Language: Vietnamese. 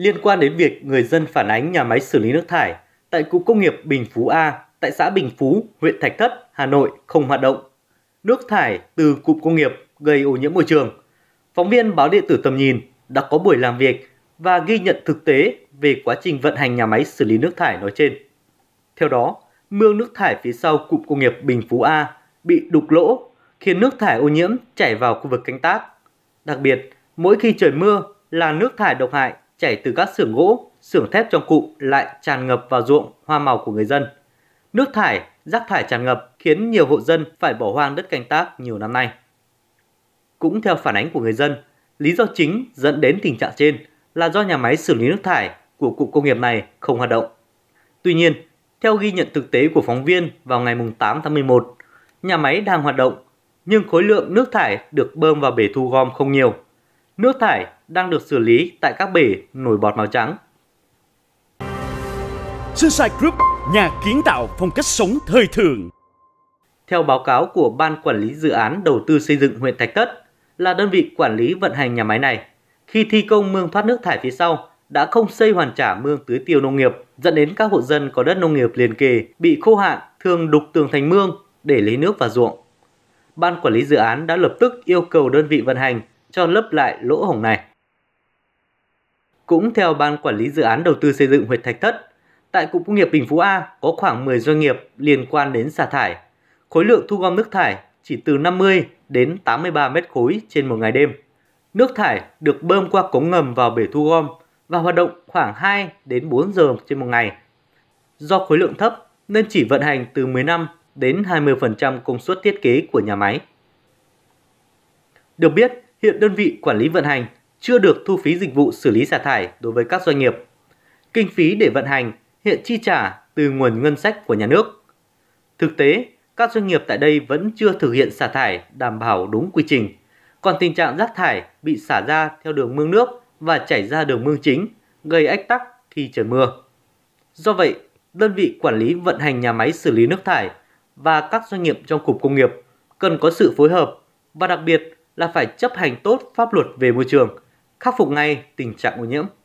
liên quan đến việc người dân phản ánh nhà máy xử lý nước thải tại Cụm Công nghiệp Bình Phú A tại xã Bình Phú, huyện Thạch Thất, Hà Nội không hoạt động. Nước thải từ Cụm Công nghiệp gây ô nhiễm môi trường. Phóng viên báo điện tử tầm nhìn đã có buổi làm việc và ghi nhận thực tế về quá trình vận hành nhà máy xử lý nước thải nói trên. Theo đó, mương nước thải phía sau Cụm Công nghiệp Bình Phú A bị đục lỗ khiến nước thải ô nhiễm chảy vào khu vực canh tác. Đặc biệt, mỗi khi trời mưa là nước thải độc hại chảy từ các xưởng gỗ, xưởng thép trong cụm lại tràn ngập vào ruộng, hoa màu của người dân. Nước thải, rác thải tràn ngập khiến nhiều hộ dân phải bỏ hoang đất canh tác nhiều năm nay. Cũng theo phản ánh của người dân, lý do chính dẫn đến tình trạng trên là do nhà máy xử lý nước thải của cụm công nghiệp này không hoạt động. Tuy nhiên, theo ghi nhận thực tế của phóng viên vào ngày 8 tháng 11, nhà máy đang hoạt động nhưng khối lượng nước thải được bơm vào bể thu gom không nhiều nước thải đang được xử lý tại các bể nổi bọt màu trắng. Sunshine Group, nhà kiến tạo phong cách sống thời thượng. Theo báo cáo của Ban Quản lý Dự án Đầu tư xây dựng huyện Thạch Thất, là đơn vị quản lý vận hành nhà máy này, khi thi công mương thoát nước thải phía sau đã không xây hoàn trả mương tưới tiêu nông nghiệp, dẫn đến các hộ dân có đất nông nghiệp liền kề bị khô hạn thường đục tường thành mương để lấy nước vào ruộng. Ban quản lý dự án đã lập tức yêu cầu đơn vị vận hành cho lấp lại lỗ hổng này. Cũng theo Ban Quản lý Dự án Đầu tư xây dựng huyện Thạch Thất, tại Cụng Công nghiệp Bình Phú A có khoảng 10 doanh nghiệp liên quan đến xả thải. Khối lượng thu gom nước thải chỉ từ 50 đến 83 mét khối trên một ngày đêm. Nước thải được bơm qua cống ngầm vào bể thu gom và hoạt động khoảng 2 đến 4 giờ trên một ngày. Do khối lượng thấp nên chỉ vận hành từ 15 đến 20% công suất thiết kế của nhà máy. Được biết, hiện đơn vị quản lý vận hành chưa được thu phí dịch vụ xử lý xả thải đối với các doanh nghiệp. Kinh phí để vận hành hiện chi trả từ nguồn ngân sách của nhà nước. Thực tế, các doanh nghiệp tại đây vẫn chưa thực hiện xả thải đảm bảo đúng quy trình, còn tình trạng rác thải bị xả ra theo đường mương nước và chảy ra đường mương chính, gây ách tắc khi trời mưa. Do vậy, đơn vị quản lý vận hành nhà máy xử lý nước thải và các doanh nghiệp trong cụm công nghiệp cần có sự phối hợp và đặc biệt là phải chấp hành tốt pháp luật về môi trường, khắc phục ngay tình trạng ô nhiễm.